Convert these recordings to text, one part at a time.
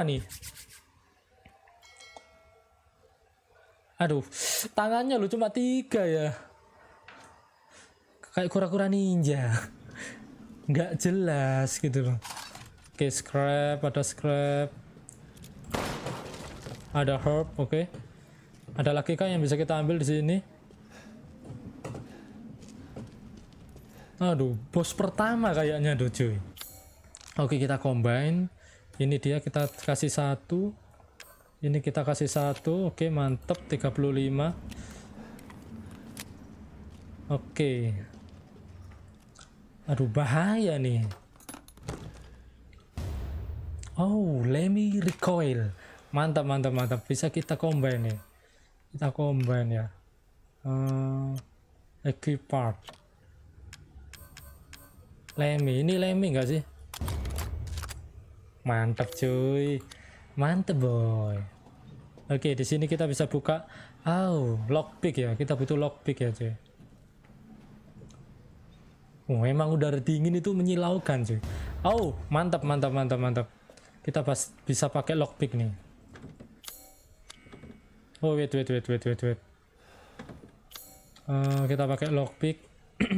apa nih? Aduh, tangannya lu cuma tiga ya. Kayak kura-kura ninja. Nggak jelas gitu loh. Oke, scrap, ada scrap. Ada herb, oke. Okay. Ada lagi kan yang bisa kita ambil di sini? Aduh, bos pertama kayaknya cuy. Oke, kita combine ini dia kita kasih satu ini kita kasih satu oke mantep 35 oke aduh bahaya nih oh lemi recoil mantap mantap mantap bisa kita combine nih kita combine ya uh, eh, equip part lemi ini lemi enggak sih Mantap cuy. Mantep boy. Oke, di sini kita bisa buka oh, lockpick ya. Kita butuh lockpick ya, cuy. Oh, emang udara dingin itu menyilaukan, cuy. Oh, mantap, mantap, mantap, mantap. Kita pas bisa pakai lockpick nih. Oh, wait, wait, wait, wait, wait, wait. Uh, kita pakai lockpick.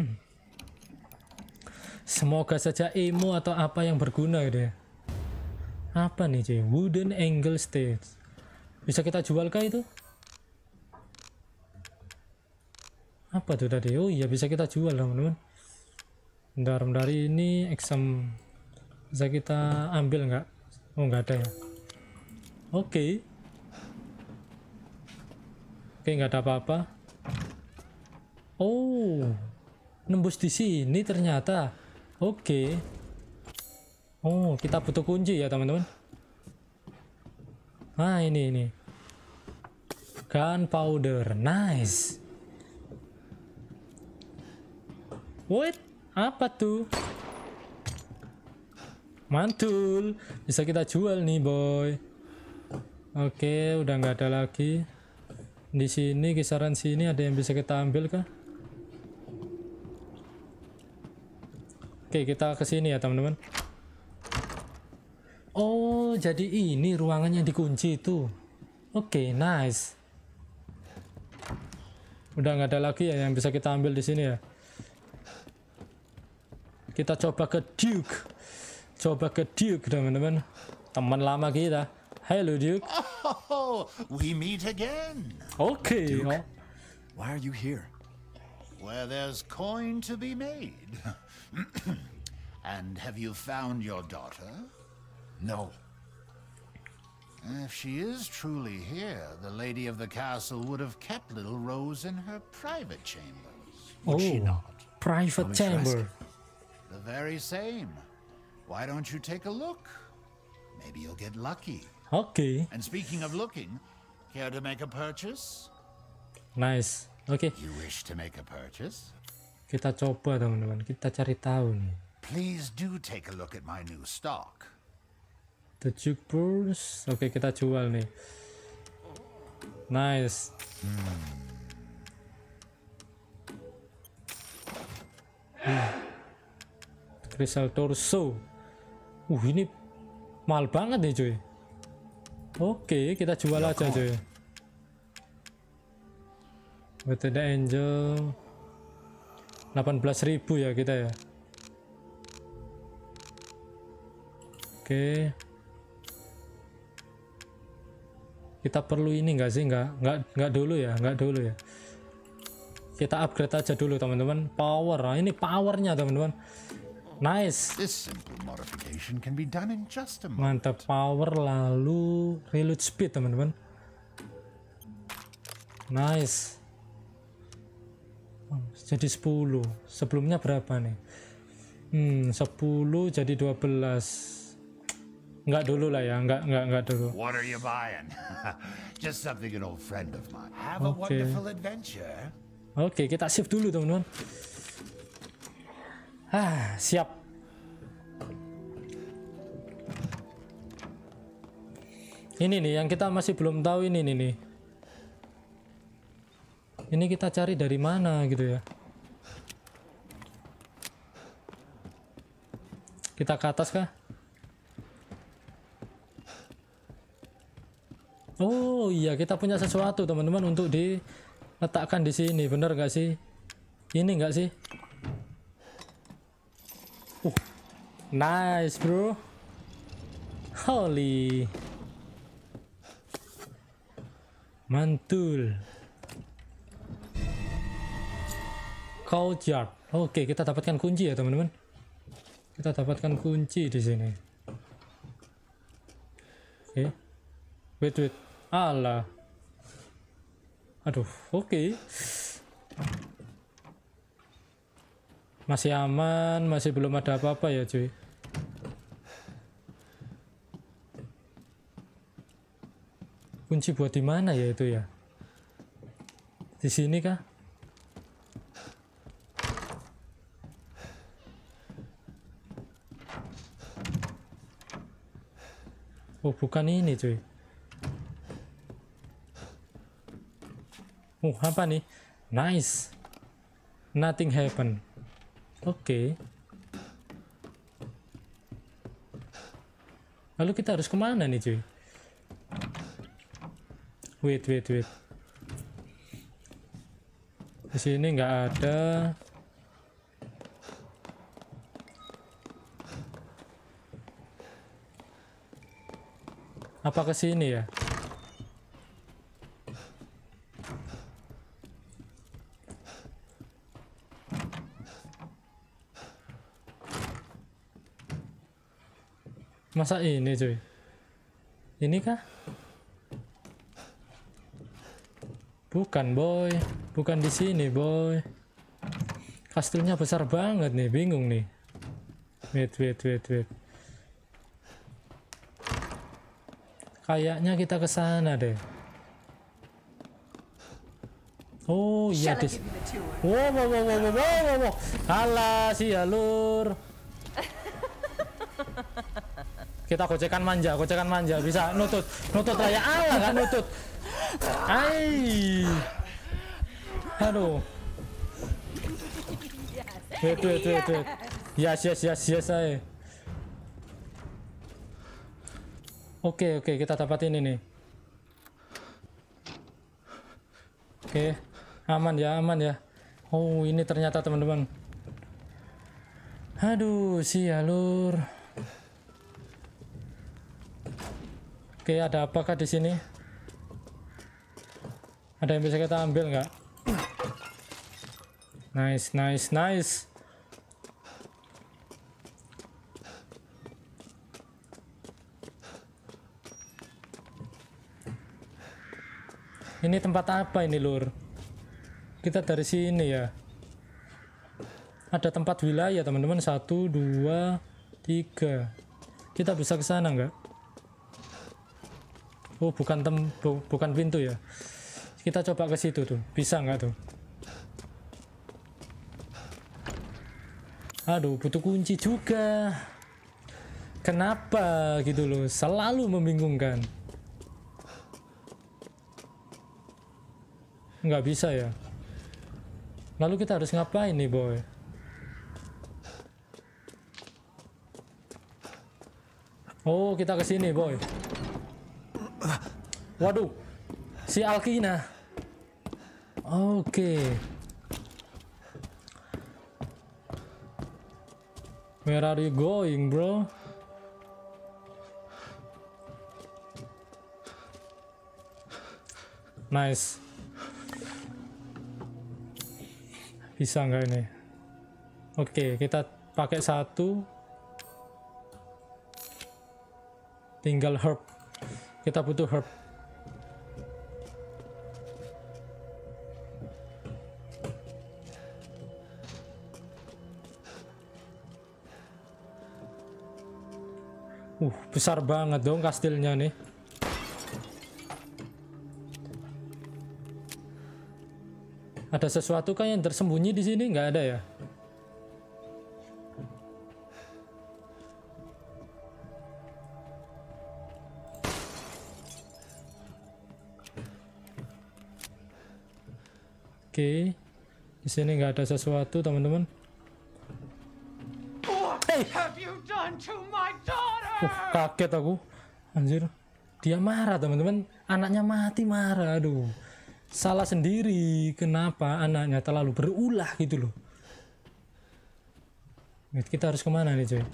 Semoga saja emo atau apa yang berguna gitu ya apa nih cuy wooden angle stage bisa kita jual kah itu apa tuh tadi oh iya bisa kita jual teman-teman bentar dari ini exam bisa kita ambil nggak oh nggak ada ya oke okay. oke okay, nggak ada apa-apa oh nembus di sini ternyata oke okay. Oh, kita butuh kunci ya, teman-teman. Nah, ini ini. Gunpowder. Nice. What? Apa tuh? Mantul. Bisa kita jual nih, boy. Oke, udah nggak ada lagi. Di sini kisaran sini ada yang bisa kita ambil kah? Oke, kita ke sini ya, teman-teman. Oh, jadi ini ruangannya dikunci itu. Oke, okay, nice. Udah nggak ada lagi ya yang bisa kita ambil di sini ya. Kita coba ke Duke. Coba ke Duke, teman-teman. Teman lama kita. Hello, Duke. Oh, we meet again. Okay. Oh. Why are you here? Where there's coin to be made. and have you found your daughter? No. If she is truly here, the lady of the castle would have kept little Rose in her private chambers. Would oh, she not? Private chamber. The very same. Why don't you take a look? Maybe you'll get lucky. Okay. And speaking of looking, care to make a purchase? Nice. Okay. You wish to make a purchase? Kita coba teman-teman. Kita cari tahu nih. Please do take a look at my new stock. The jukebox. Oke, kita jual nih. Nice. Hmm. torso. Uh, ini mahal banget nih, cuy. Oke, kita jual ya, aja, cuy. With the angel 18.000 ya kita ya. Oke. kita perlu ini nggak sih nggak nggak nggak dulu ya nggak dulu ya kita upgrade aja dulu teman-teman power nah ini powernya teman-teman nice mantap power lalu reload speed teman-teman nice jadi 10 sebelumnya berapa nih hmm 10 jadi 12 Enggak dulu lah ya, enggak enggak enggak dulu. What are you buying? Just something an old friend of mine. Have a wonderful adventure. Oke, okay, kita shift dulu teman-teman. Ah, siap. Ini nih yang kita masih belum tahu ini nih nih. Ini kita cari dari mana gitu ya. Kita ke atas kah? Oh iya kita punya sesuatu teman-teman untuk diletakkan di sini bener gak sih? Ini gak sih? Uh, nice bro. Holy. Mantul. Cow Oke kita dapatkan kunci ya teman-teman. Kita dapatkan kunci di sini. Oke. Wait wait alah, Aduh, oke. Okay. Masih aman, masih belum ada apa-apa ya, cuy. Kunci buat di mana ya itu ya? Di sini kah? Oh, bukan ini, cuy. Uh, apa nih? Nice. Nothing happen. Oke. Okay. Lalu kita harus kemana nih cuy? Wait, wait, wait. Di sini nggak ada. Apa ke sini ya? Masa ini cuy? Ini kah? Bukan boy, bukan di sini boy. Kastilnya besar banget nih, bingung nih. Wait, wait, wait, wait. Kayaknya kita ke sana deh. Oh iya, dis. Wow, wow, wow, wow, wow, wow, wow. wow, si iya, alur kita gocekan manja gocekan manja bisa nutut nutut raya Allah kan nutut Hai aduh wait wait wait wait yes yes yes yes ay. oke oke kita dapat ini nih oke aman ya aman ya oh ini ternyata teman-teman aduh si alur Oke, ada apakah di sini? Ada yang bisa kita ambil nggak? Nice, nice, nice. Ini tempat apa ini, Lur? Kita dari sini ya. Ada tempat wilayah, teman-teman. Satu, dua, tiga. Kita bisa ke sana nggak? Oh, bukan tem bu bukan pintu ya. Kita coba ke situ tuh. Bisa nggak tuh? Aduh, butuh kunci juga. Kenapa gitu loh? Selalu membingungkan. Nggak bisa ya. Lalu kita harus ngapain nih, boy? Oh, kita ke sini, boy. Waduh, si Alkina. Oke. Okay. Where are you going, bro? Nice. Bisa nggak ini? Oke, okay, kita pakai satu. Tinggal herb. Kita butuh herb. Besar banget dong kastilnya nih. Ada sesuatu kan yang tersembunyi di sini? Nggak ada ya? Oke, di sini nggak ada sesuatu teman-teman. Eh! Have you done to Wah, kaget aku. Anjir. Dia marah, teman-teman. Anaknya mati marah, aduh. Salah sendiri. Kenapa anaknya terlalu berulah gitu loh. Kita harus kemana nih, coy?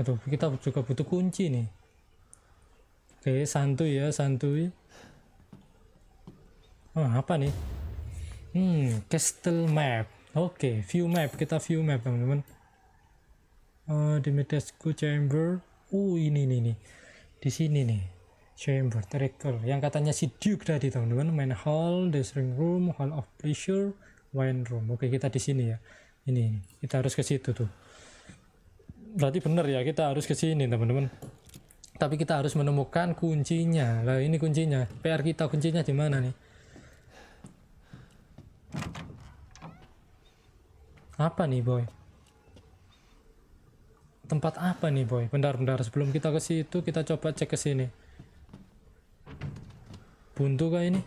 Aduh, kita juga butuh kunci nih. Oke, santuy ya, santuy. Oh, apa nih? Hmm, castle map. Oke, view map. Kita view map, teman-teman. Uh, oh, Dimitrescu chamber uh ini nih nih di sini nih chamber tracker yang katanya si Duke tadi teman-teman main hall, dressing room, hall of pleasure, wine room. Oke kita di sini ya. Ini kita harus ke situ tuh. Berarti benar ya kita harus ke sini teman-teman. Tapi kita harus menemukan kuncinya. Lah ini kuncinya. PR kita kuncinya di mana nih? Apa nih boy? tempat apa nih boy bentar-bentar sebelum kita ke situ kita coba cek ke sini buntu kah ini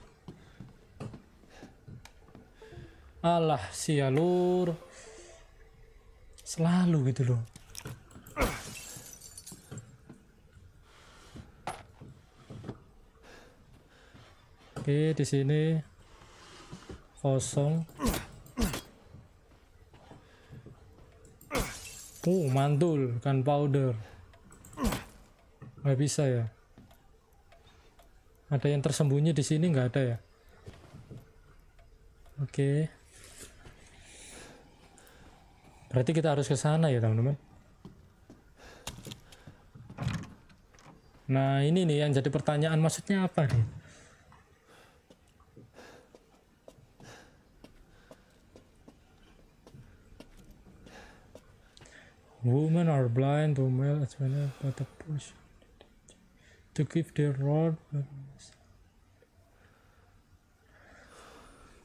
alah sialur selalu gitu loh oke di sini kosong Oh mantul kan powder, nggak bisa ya ada yang tersembunyi di sini nggak ada ya oke berarti kita harus ke sana ya teman-teman nah ini nih yang jadi pertanyaan maksudnya apa nih Women are blind to male as well, but a push to give their road.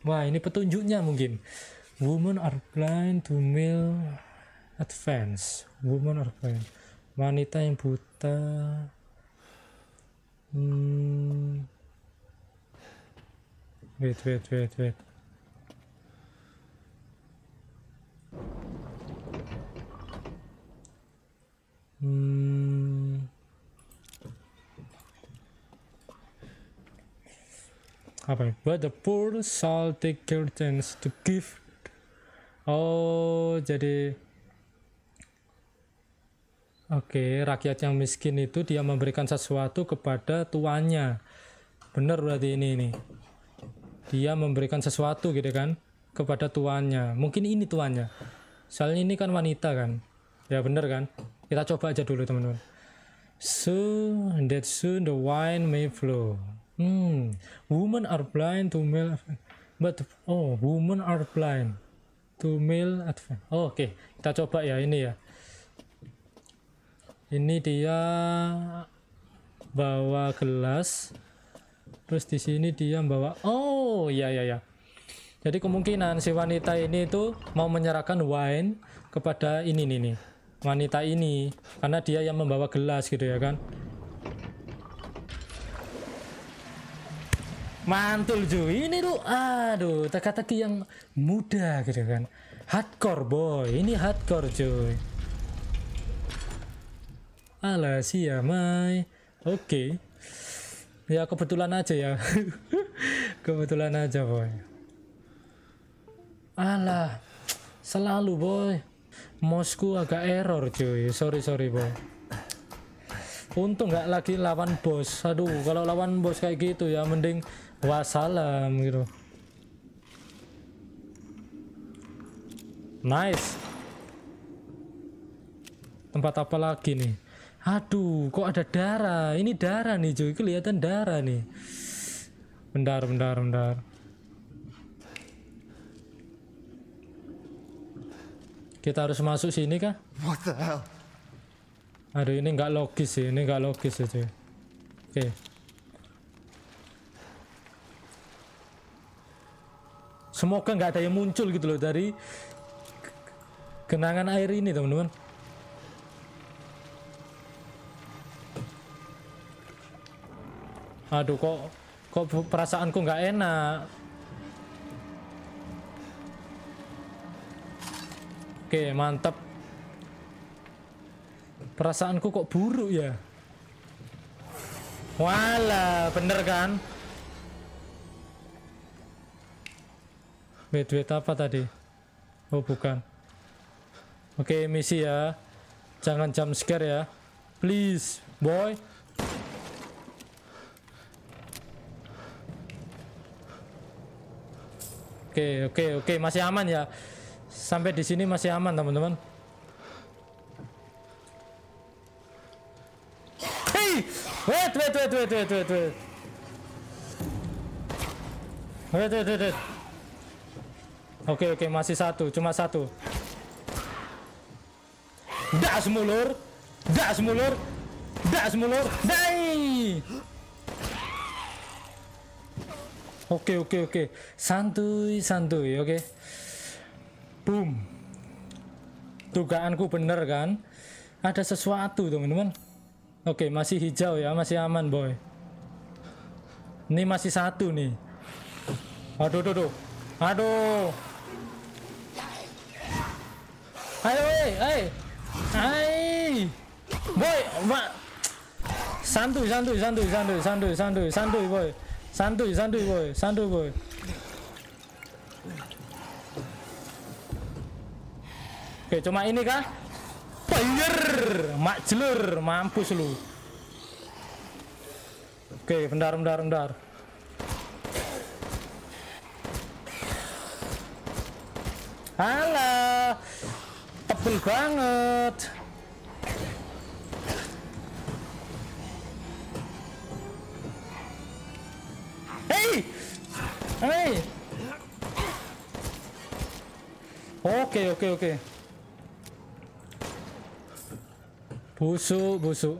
Wah, ini petunjuknya mungkin. Women are blind to male advance. Women are blind. Wanita yang buta. Hmm. Wait, wait, wait, wait. Hmm. Apa? Ya? But the poor salty curtains to give. Oh, jadi Oke, okay, rakyat yang miskin itu dia memberikan sesuatu kepada tuannya. Benar berarti ini ini Dia memberikan sesuatu gitu kan kepada tuannya. Mungkin ini tuannya. Soalnya ini kan wanita kan. Ya benar kan? Kita coba aja dulu teman-teman. So that soon the wine may flow. Hmm, women are blind to male, but oh, women are blind to male Oh, Oke, okay. kita coba ya ini ya. Ini dia bawa gelas, terus di sini dia bawa. Oh, ya ya ya. Jadi kemungkinan si wanita ini itu mau menyerahkan wine kepada ini nih nih wanita ini karena dia yang membawa gelas gitu ya kan mantul ju ini tuh aduh teka-teki yang muda gitu kan hardcore boy ini hardcore cuy ala ya mai oke okay. ya kebetulan aja ya kebetulan aja boy alah selalu boy Mosku agak error cuy. Sorry sorry bro. Untung nggak lagi lawan bos. Aduh, kalau lawan bos kayak gitu ya mending wassalam gitu. Nice. Tempat apa lagi nih? Aduh, kok ada darah? Ini darah nih cuy. Kelihatan darah nih. Bentar, bentar, bentar. Kita harus masuk sini kah? What the hell? Aduh ini nggak logis sih, ini nggak logis sih Oke. Okay. Semoga nggak ada yang muncul gitu loh dari kenangan air ini teman-teman. Aduh kok kok perasaanku nggak enak. Oke, mantap. Perasaanku kok buruk ya? Wala, bener kan? Wait, wait, apa tadi? Oh, bukan. Oke, misi ya. Jangan jump scare ya. Please, boy. Oke, oke, oke. Masih aman ya. Sampai di sini masih aman, teman-teman. Hey! Wait, wait, wait, wait, wait, wait, wait. Wait, wait, wait, wait. Oke, okay, oke, okay, masih satu, cuma satu. Das mulur. Das mulur. Das mulur. Dai. Oke, okay, oke, okay, oke. Okay. Santuy, santuy, oke. Okay dugaanku bener kan ada sesuatu teman-teman oke masih hijau ya masih aman boy ini masih satu nih aduh aduh aduh aduh ayo hey, hey. hey. boy ma santuy santuy santuy santuy santuy santuy santuy boy santuy santuy boy santuy boy Oke, cuma ini kah? Bayer, mak jelur, mampus lu. Oke, bentar, bentar, bentar. Halo, tebel banget. Hei, hei. Oke, oke, oke. Busuk, busuk.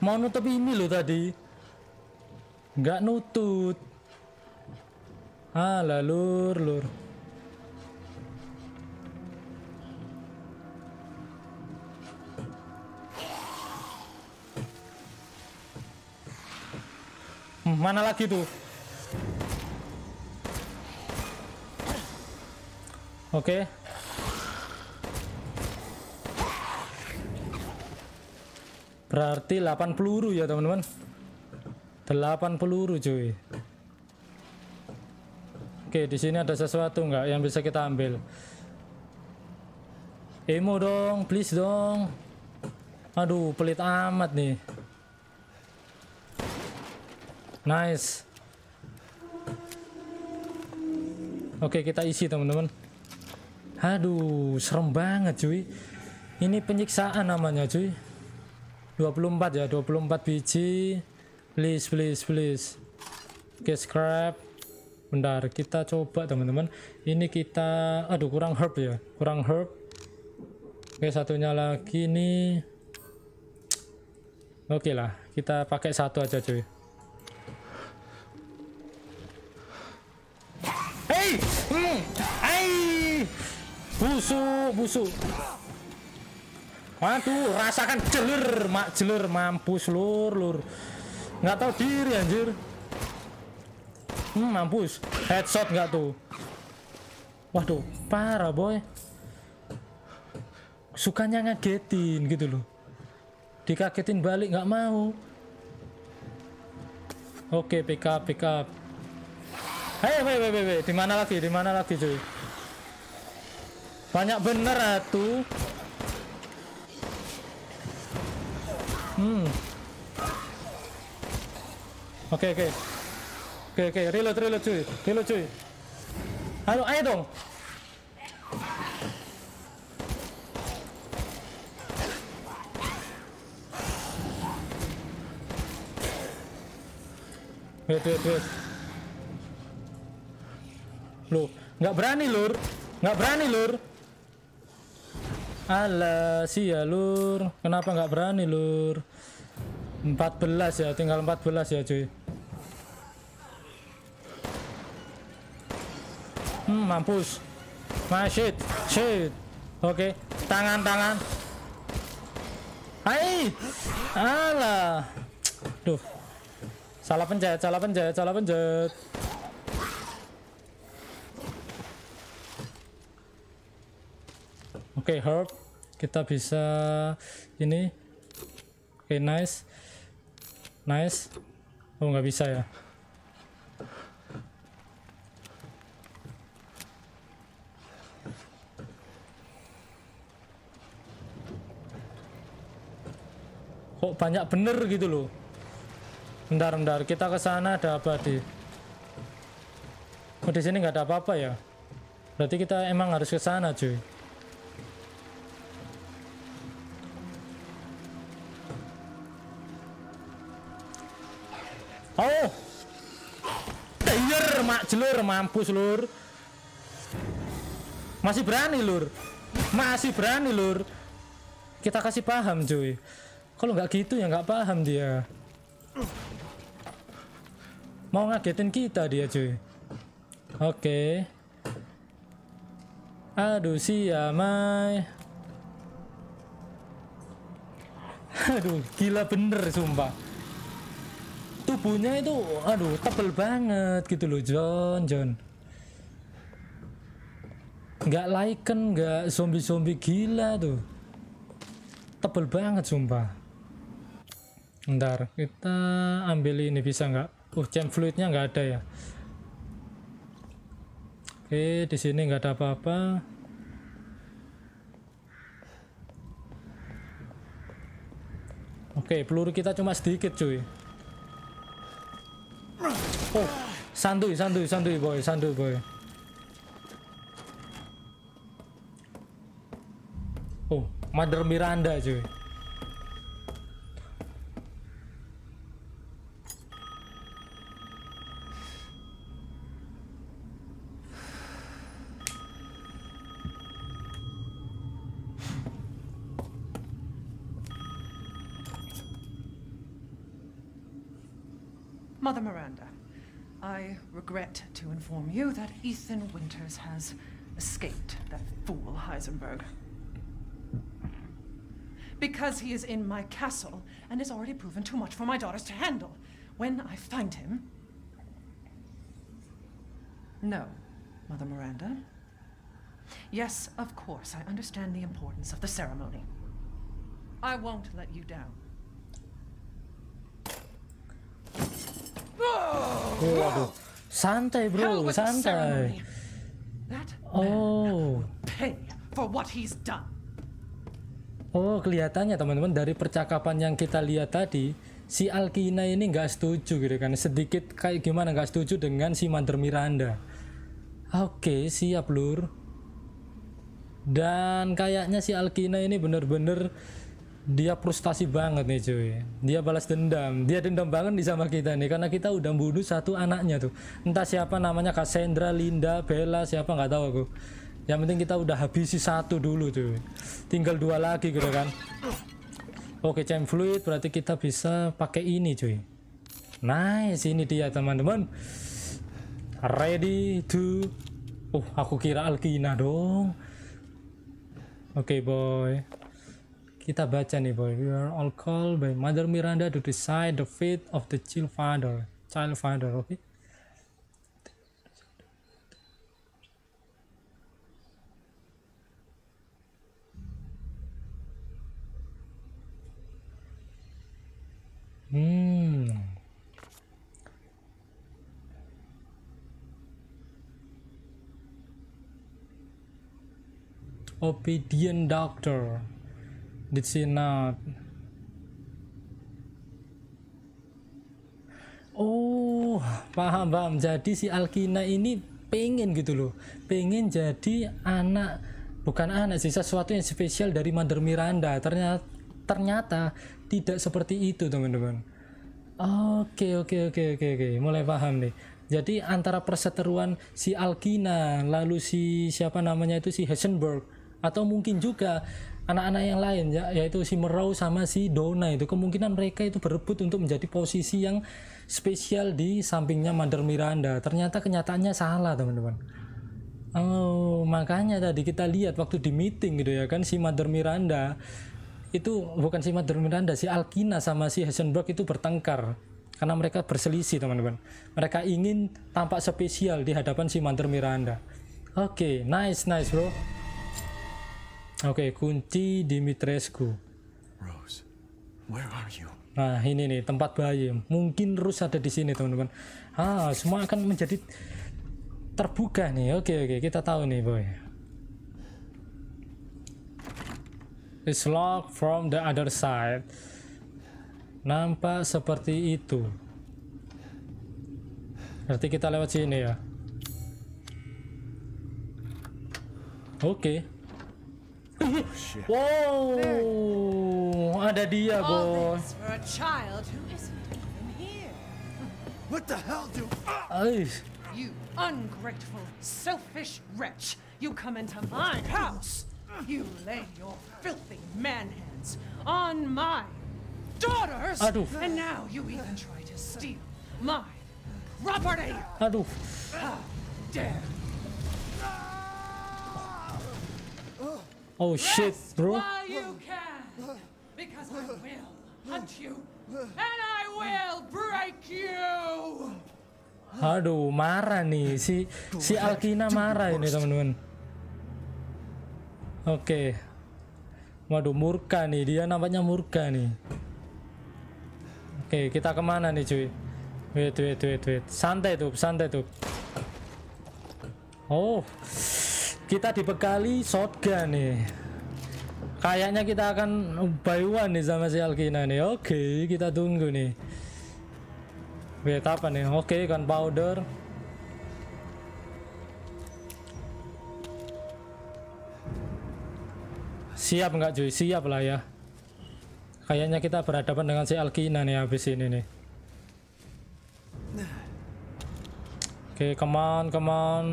Mau nutup ini loh tadi. Nggak nutut. ah lur, lur. Hmm, mana lagi tuh? Oke. Okay. Berarti 8 peluru ya teman-teman 8 peluru cuy Oke di sini ada sesuatu nggak yang bisa kita ambil Emo dong please dong Aduh pelit amat nih Nice Oke kita isi teman-teman Aduh serem banget cuy Ini penyiksaan namanya cuy 24 ya 24 biji please please please oke okay, scrap bentar kita coba teman-teman ini kita aduh kurang herb ya kurang herb oke okay, satunya lagi nih oke okay lah kita pakai satu aja cuy Hey! Mm! Busuk, busuk. Waduh, rasakan jelur, mak jelur, mampus lur, lur. Nggak tahu diri anjir. Hmm, mampus. Headshot nggak tuh. Waduh, parah boy. Sukanya ngagetin gitu loh. Dikagetin balik nggak mau. Oke, pick up, pick up. Hei, hei, hei, hei, di mana lagi? Di mana lagi, cuy? Banyak bener atuh. Hmm. Oke, oke. Oke, oke. Reload, reload, cuy. Reload, cuy. Halo ayo dong. Wait, wait, wait. Lu, nggak berani, Lur. Nggak berani, Lur. Alah, ya Lur. Kenapa nggak berani, Lur? 14 ya, tinggal 14 ya cuy Hmm, mampus My shit, shit Oke, okay. tangan, tangan Hai Alah Duh Salah pencet, salah pencet, salah pencet Oke, okay, herb Kita bisa Ini Oke, okay, nice Nice. Oh, nggak bisa ya. Kok banyak bener gitu loh. Bentar, bentar. Kita ke sana ada apa di? Oh, di sini nggak ada apa-apa ya. Berarti kita emang harus ke sana, cuy. mampus lur masih berani lur masih berani lur kita kasih paham cuy kalau nggak gitu ya nggak paham dia mau ngagetin kita dia cuy oke okay. aduh siamai aduh gila bener sumpah tubuhnya itu aduh tebel banget gitu loh John John nggak Lycan nggak zombie-zombie gila tuh tebel banget sumpah ntar kita ambil ini bisa nggak uh jam fluidnya nggak ada ya oke di sini nggak ada apa-apa oke peluru kita cuma sedikit cuy Oh, santuy, santuy, santuy boy, santuy boy. Oh, Mother Miranda cuy. Mother Miranda, I regret to inform you that Ethan Winters has escaped that fool Heisenberg. Because he is in my castle and has already proven too much for my daughters to handle. When I find him... No, Mother Miranda. Yes, of course, I understand the importance of the ceremony. I won't let you down. Oh, waduh. Santai, bro. Santai. Oh. Oh, kelihatannya teman-teman dari percakapan yang kita lihat tadi, si Alkina ini nggak setuju gitu kan. Sedikit kayak gimana nggak setuju dengan si Mother Miranda. Oke, okay, siap, Lur. Dan kayaknya si Alkina ini bener-bener dia frustasi banget nih cuy dia balas dendam dia dendam banget nih sama kita nih karena kita udah bunuh satu anaknya tuh entah siapa namanya Cassandra Linda Bella siapa nggak tahu aku yang penting kita udah habisi satu dulu cuy tinggal dua lagi gitu kan oke cem fluid berarti kita bisa pakai ini cuy nice ini dia teman-teman ready to oh aku kira Alkina dong oke okay, boy kita baca nih boy. We are all called by Mother Miranda to decide the fate of the child father. Child father, Okay? Hmm. Obedient Doctor. Did she not? Oh, paham paham. Jadi si Alkina ini pengen gitu loh, pengen jadi anak bukan anak sih sesuatu yang spesial dari Mother Miranda. Ternyata ternyata tidak seperti itu teman-teman. Oke oke oke oke oke, mulai paham nih. Jadi antara perseteruan si Alkina lalu si siapa namanya itu si Hessenberg atau mungkin juga anak-anak yang lain ya yaitu si Merau sama si Dona itu kemungkinan mereka itu berebut untuk menjadi posisi yang spesial di sampingnya Mander Miranda ternyata kenyataannya salah teman-teman oh makanya tadi kita lihat waktu di meeting gitu ya kan si Mother Miranda itu bukan si Mother Miranda si Alkina sama si Hasenberg itu bertengkar karena mereka berselisih teman-teman mereka ingin tampak spesial di hadapan si Mother Miranda oke okay, nice nice bro Oke, okay, kunci Dimitrescu. Rose, where are you? Nah, ini nih tempat bayi. Mungkin Rus ada di sini, teman-teman. Ah, semua akan menjadi terbuka nih. Oke, okay, oke, okay, kita tahu nih, boy. It's locked from the other side. Nampak seperti itu. Berarti kita lewat sini ya. Oke. Okay. shit. Whoa! Ada dia, boy. for a child who isn't even here. What the hell do? I... You ungrateful, selfish wretch! You come into my house! You lay your filthy man hands on my daughters! And now you even try to steal my property! Adolf. How dare Oh shit, bro. While you can, because I will hunt you and I will break you. Aduh, marah nih si si Alkina marah ini teman-teman. Oke. Waduh, murka nih dia nampaknya murka nih. Oke, kita kemana nih cuy? Wait, wait, wait, wait. Santai tuh, santai tuh. Oh kita dibekali shotgun nih kayaknya kita akan buy one nih sama si Alkina nih oke okay, kita tunggu nih wait apa nih oke okay, powder. siap nggak cuy siap lah ya kayaknya kita berhadapan dengan si Alkina nih habis ini nih oke okay, come on come on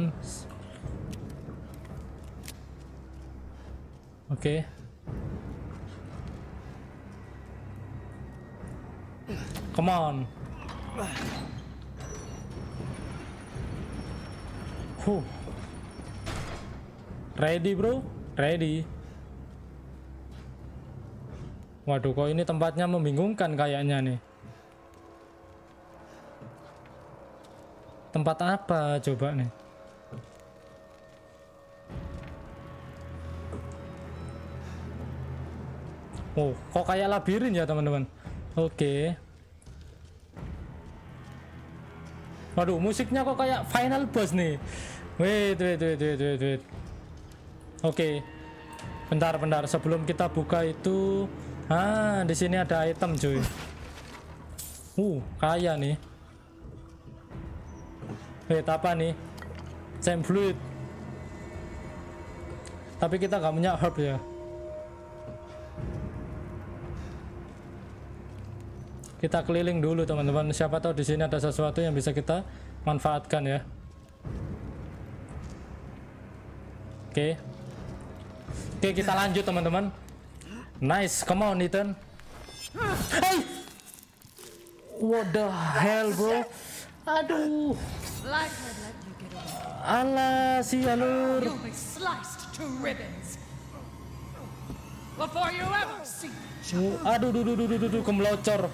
Oke. Okay. Come on. Huh. Ready bro? Ready. Waduh kok ini tempatnya membingungkan kayaknya nih. Tempat apa coba nih? Oh, kok kayak labirin ya teman-teman. Oke. Okay. Waduh, musiknya kok kayak final boss nih. Wait, wait, wait, wait, wait, wait. Oke. Okay. Bentar, bentar. Sebelum kita buka itu, ah, di sini ada item, cuy. Uh, kaya nih. Wait, apa nih? Same fluid. Tapi kita nggak punya herb ya. kita keliling dulu teman-teman siapa tahu di sini ada sesuatu yang bisa kita manfaatkan ya oke oke kita lanjut teman-teman nice come on Ethan hey what the hell bro aduh Allah si alur Aduh, aduh, aduh, aduh, aduh, aduh, kemelocor.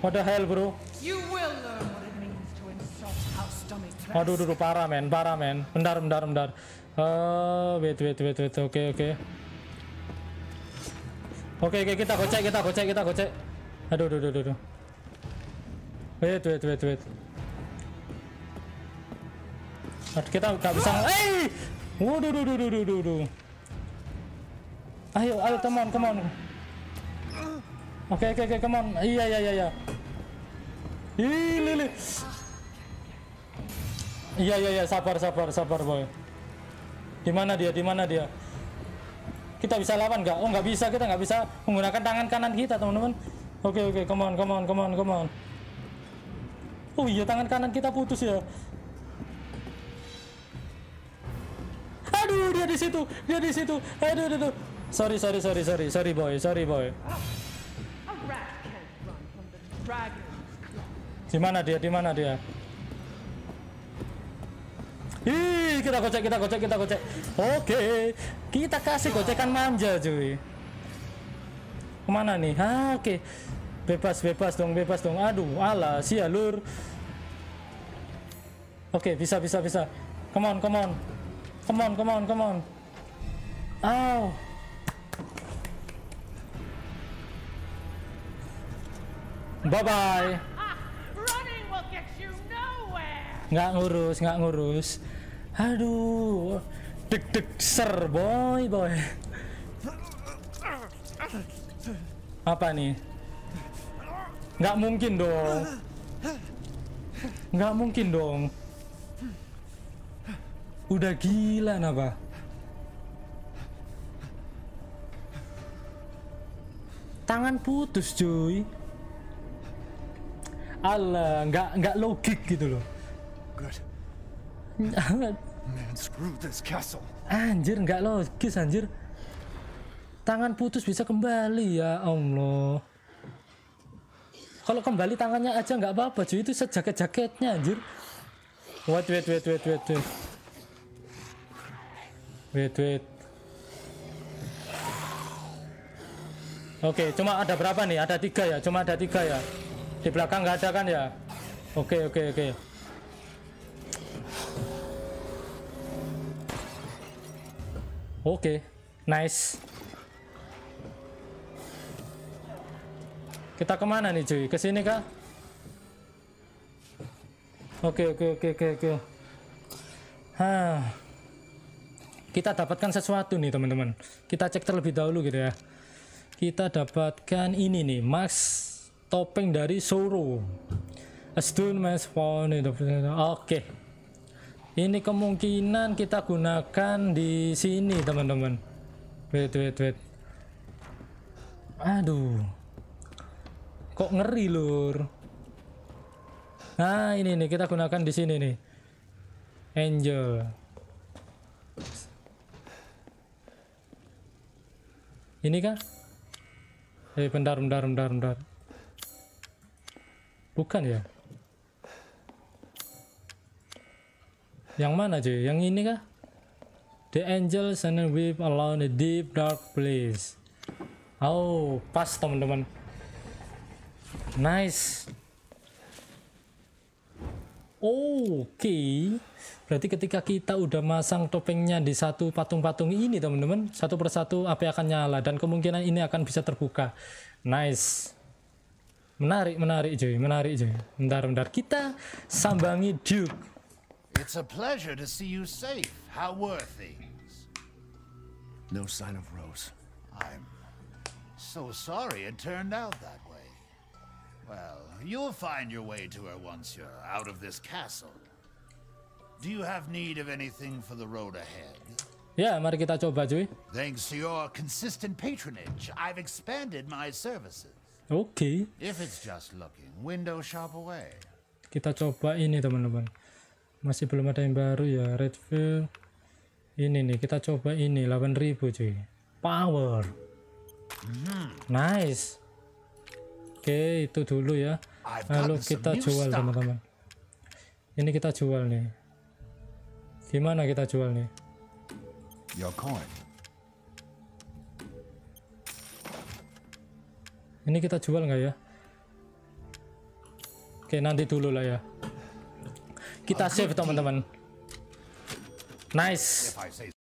What the hell, bro? You will learn what it means to insult House Dummy Aduh, aduh, aduh, parah, men. Parah, men. Bentar, bentar, bentar. Uh, wait, wait, wait, wait. Oke, okay, oke. Okay. Oke, okay, oke, okay, kita gocek, kita gocek, kita gocek. Aduh, aduh, aduh, aduh. Wait, wait, wait, wait. Aduh, kita gak bisa. Eh, waduh, aduh, aduh, aduh, aduh Ayo, ayo, come on, come on. Oke okay, oke okay, oke okay, come on. Iya iya iya iya. Ih Iya iya iya sabar sabar sabar boy. Di mana dia? Di mana dia? Kita bisa lawan nggak? Oh nggak bisa kita nggak bisa menggunakan tangan kanan kita teman-teman. Oke oke come on come on come on come on. Oh iya tangan kanan kita putus ya. Aduh dia di situ dia di situ. Aduh aduh. aduh. Sorry sorry sorry sorry sorry boy sorry boy. Di mana dia? Di mana dia? Ih, kita gocek, kita gocek, kita gocek. Oke, kita kasih gocekan manja, cuy. Kemana nih? Ah, oke. Bebas, bebas dong, bebas dong. Aduh, ala, sialur. Oke, bisa, bisa, bisa. Come on, come on. Come on, come on, come on. Oh. Bye bye. Nggak ngurus, nggak ngurus. Aduh, deg deg ser boy boy. Apa nih? Nggak mungkin dong. Nggak mungkin dong. Udah gila napa? Tangan putus cuy ala eh, nggak nggak logik gitu loh. Good. Man, screw this castle. Anjir, nggak logis anjir. Tangan putus bisa kembali ya Allah. Kalau kembali tangannya aja nggak apa-apa, cuy itu sejaket-jaketnya anjir. Wait, wait, wait, wait, wait, wait. Wait, wait. Oke, okay, cuma ada berapa nih? Ada tiga ya, cuma ada tiga ya. Di belakang nggak ada kan ya? Oke, oke, oke. Oke, nice. Kita kemana nih cuy? Kesini kah? Oke, oke, oke, oke, oke. Hah. Kita dapatkan sesuatu nih teman-teman. Kita cek terlebih dahulu gitu ya. Kita dapatkan ini nih, Max topeng dari Soro A mass Oke. Ini kemungkinan kita gunakan di sini, teman-teman. Wait, wait, wait. Aduh. Kok ngeri, Lur. Nah, ini nih kita gunakan di sini nih. Angel. Ini kah? Eh, bentar, bentar, bentar, bentar. Bukan ya? Yang mana cuy? Yang ini kah? The angels and the weep alone the deep dark place. Oh, pas teman-teman. Nice. Oke. Okay. Berarti ketika kita udah masang topengnya di satu patung-patung ini teman-teman, satu persatu api akan nyala dan kemungkinan ini akan bisa terbuka. Nice. Menarik, menarik Joy, menarik Joy. Bentar, bentar. Kita sambangi Duke. It's a pleasure to see you safe. How were things? No sign of Rose. I'm so sorry it turned out that way. Well, you'll find your way to her once you're out of this castle. Do you have need of anything for the road ahead? Yeah, mari kita coba, cuy. Thanks to your consistent patronage, I've expanded my services. Oke. Okay. Kita coba ini teman-teman. Masih belum ada yang baru ya Redfield. Ini nih kita coba ini 8000 cuy. Power. Hmm. Nice. Oke, okay, itu dulu ya. Lalu kita jual teman-teman. Ini kita jual nih. Gimana kita jual nih? Your coin ini kita jual nggak ya oke nanti dulu lah ya kita save teman-teman nice